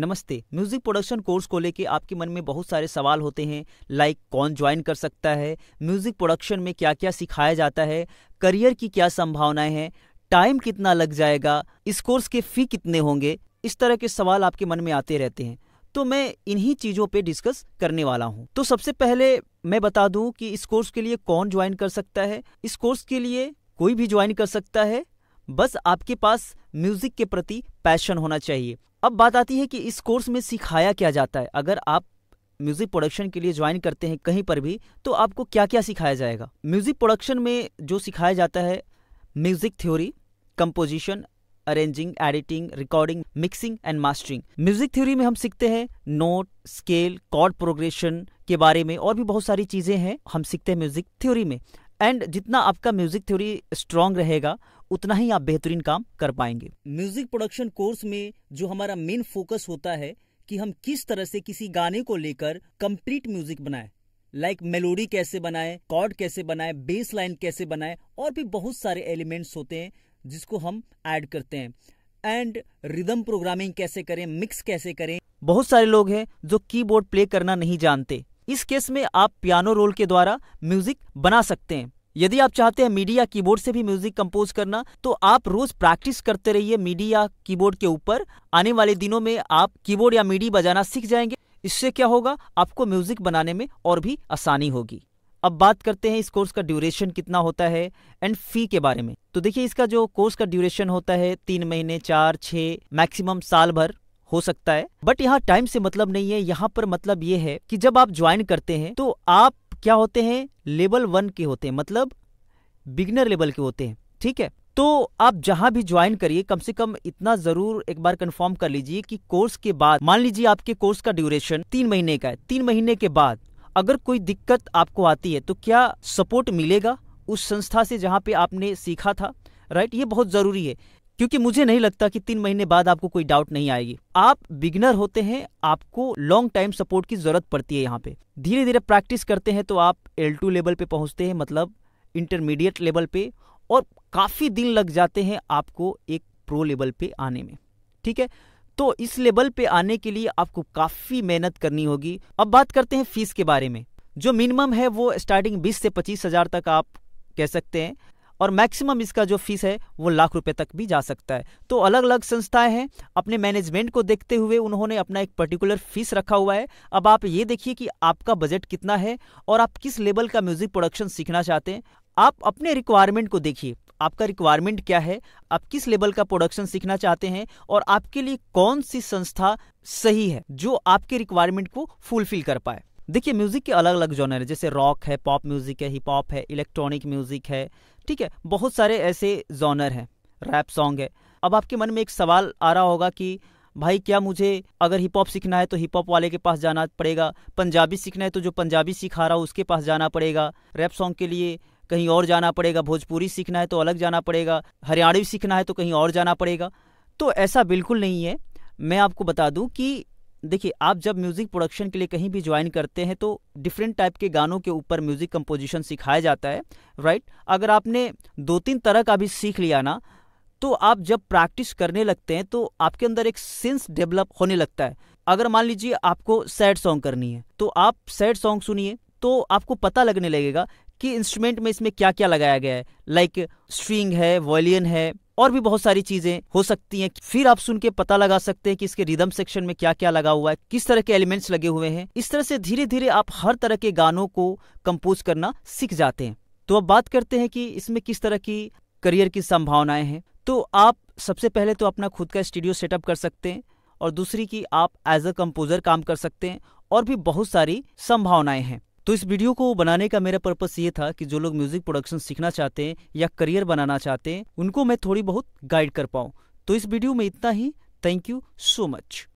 नमस्ते music production course को लेके आपके मन में बहुत सारे सवाल होते हैं लाइक कौन ज्वाइन कर सकता है म्यूजिक प्रोडक्शन में क्या क्या सिखाया जाता है करियर की क्या संभावनाएं हैं टाइम कितना लग जाएगा इस कोर्स के फी कितने होंगे इस तरह के सवाल आपके मन में आते रहते हैं तो मैं इन्हीं चीज़ों पे डिस्कस करने वाला हूँ तो सबसे पहले मैं बता दूं कि इस कोर्स के लिए कौन ज्वाइन कर सकता है इस कोर्स के लिए कोई भी ज्वाइन कर सकता है बस आपके पास म्यूजिक के प्रति पैशन होना चाहिए अब बात आती है कि इस कोर्स में सिखाया क्या जाता है अगर आप म्यूजिक प्रोडक्शन के लिए ज्वाइन करते हैं कहीं पर भी तो आपको क्या क्या सिखाया जाएगा म्यूजिक प्रोडक्शन में जो सिखाया जाता है music theory composition arranging editing recording mixing and mastering music theory में हम सीखते हैं नोट स्केल कॉर्ड प्रोग्रेशन के बारे में और भी बहुत सारी चीजें हैं हम सीखते हैं म्यूजिक थ्योरी में एंड जितना आपका म्यूजिक थ्योरी स्ट्रांग रहेगा उतना ही आप बेहतरीन काम कर पाएंगे म्यूजिक प्रोडक्शन कोर्स में जो हमारा मेन फोकस होता है कि हम किस तरह से किसी गाने को लेकर कंप्लीट म्यूजिक बनाए लाइक like मेलोडी कैसे बनाए कॉर्ड कैसे बनाए बेस लाइन कैसे बनाए और भी बहुत सारे एलिमेंट्स होते हैं जिसको हम ऐड करते हैं एंड रिदम प्रोग्रामिंग कैसे करें मिक्स कैसे करें बहुत सारे लोग हैं जो कीबोर्ड प्ले करना नहीं जानते इस केस में आप पियानो रोल के द्वारा म्यूजिक बना सकते हैं यदि आप चाहते हैं मीडिया या कीबोर्ड से भी म्यूजिक कंपोज करना तो आप रोज प्रैक्टिस करते रहिए मीडिया या कीबोर्ड के ऊपर आने वाले दिनों में आप कीबोर्ड या मीडी बजाना सीख जाएंगे इससे क्या होगा आपको म्यूजिक बनाने में और भी आसानी होगी अब बात करते हैं इस कोर्स का ड्यूरेशन कितना होता है एंड फी के बारे में तो देखिए इसका जो कोर्स का ड्यूरेशन होता है तीन महीने चार छः मैक्सिमम साल भर हो सकता है बट यहाँ टाइम से मतलब नहीं है यहाँ पर मतलब ये है कि जब आप ज्वाइन करते हैं तो आप क्या होते हैं लेवल वन के होते हैं मतलब बिगनर लेवल के होते हैं ठीक है तो आप जहां भी ज्वाइन करिए कम से कम इतना जरूर एक बार कंफर्म कर लीजिए कि कोर्स के बाद मान लीजिए आपके कोर्स का ड्यूरेशन तीन महीने का है तीन महीने के बाद अगर कोई दिक्कत आपको आती है तो क्या सपोर्ट मिलेगा उस संस्था से जहाँ पे आपने सीखा था राइट ये बहुत ज़रूरी है क्योंकि मुझे नहीं लगता कि तीन महीने बाद आपको कोई डाउट नहीं आएगी आप बिगनर होते हैं आपको लॉन्ग टाइम सपोर्ट की जरूरत पड़ती है यहाँ पे धीरे धीरे प्रैक्टिस करते हैं तो आप एल टू लेवल पे पहुंचते हैं मतलब इंटरमीडिएट लेवल पे और काफ़ी दिन लग जाते हैं आपको एक प्रो लेवल पे आने में ठीक है तो इस लेवल पे आने के लिए आपको काफ़ी मेहनत करनी होगी अब बात करते हैं फीस के बारे में जो मिनिमम है वो स्टार्टिंग बीस से पच्चीस हज़ार तक आप कह सकते हैं और मैक्सिमम इसका जो फीस है वो लाख रुपए तक भी जा सकता है तो अलग अलग संस्थाएं हैं अपने मैनेजमेंट को देखते हुए उन्होंने अपना एक पर्टिकुलर फीस रखा हुआ है अब आप ये देखिए कि आपका बजट कितना है और आप किस लेवल का म्यूजिक प्रोडक्शन सीखना चाहते हैं आप अपने रिक्वायरमेंट को देखिए आपका रिक्वायरमेंट क्या है आप किस लेवल का प्रोडक्शन सीखना चाहते हैं और आपके लिए कौन सी संस्था सही है जो आपके रिक्वायरमेंट को फुलफिल कर पाए देखिए म्यूज़िक के अलग अलग जॉनर है जैसे रॉक है पॉप म्यूज़िक है हिप हॉप है इलेक्ट्रॉनिक म्यूज़िक है ठीक है बहुत सारे ऐसे जॉनर हैं रैप सॉन्ग है अब आपके मन में एक सवाल आ रहा होगा कि भाई क्या मुझे अगर हिप हॉप सीखना है तो हिप हॉप वाले के पास जाना पड़ेगा पंजाबी सीखना है तो जो पंजाबी सिखा रहा हो उसके पास जाना पड़ेगा रैप सॉन्ग के लिए कहीं और जाना पड़ेगा भोजपुरी सीखना है तो अलग जाना पड़ेगा हरियाणवी सीखना है तो कहीं और जाना पड़ेगा तो ऐसा बिल्कुल नहीं है मैं आपको बता दूं कि देखिए आप जब म्यूज़िक प्रोडक्शन के लिए कहीं भी ज्वाइन करते हैं तो डिफरेंट टाइप के गानों के ऊपर म्यूज़िक कंपोजिशन सिखाया जाता है राइट अगर आपने दो तीन तरह का भी सीख लिया ना तो आप जब प्रैक्टिस करने लगते हैं तो आपके अंदर एक सेंस डेवलप होने लगता है अगर मान लीजिए आपको सैड सॉन्ग करनी है तो आप सैड सॉन्ग सुनिए तो आपको पता लगने लगेगा कि इंस्ट्रूमेंट में इसमें क्या क्या लगाया गया है लाइक like, स्ट्रिंग है वॉयलियन है और भी बहुत सारी चीजें हो सकती हैं फिर आप सुन के पता लगा सकते हैं कि इसके रिदम सेक्शन में क्या क्या लगा हुआ है किस तरह के एलिमेंट्स लगे हुए हैं इस तरह से धीरे धीरे आप हर तरह के गानों को कंपोज करना सीख जाते हैं तो अब बात करते हैं कि इसमें किस तरह की करियर की संभावनाएं हैं तो आप सबसे पहले तो अपना खुद का स्टूडियो सेटअप कर सकते हैं और दूसरी कि आप एज अ कंपोजर काम कर सकते हैं और भी बहुत सारी संभावनाएं हैं तो इस वीडियो को बनाने का मेरा पर्पस ये था कि जो लोग म्यूजिक प्रोडक्शन सीखना चाहते हैं या करियर बनाना चाहते हैं उनको मैं थोड़ी बहुत गाइड कर पाऊँ तो इस वीडियो में इतना ही थैंक यू सो मच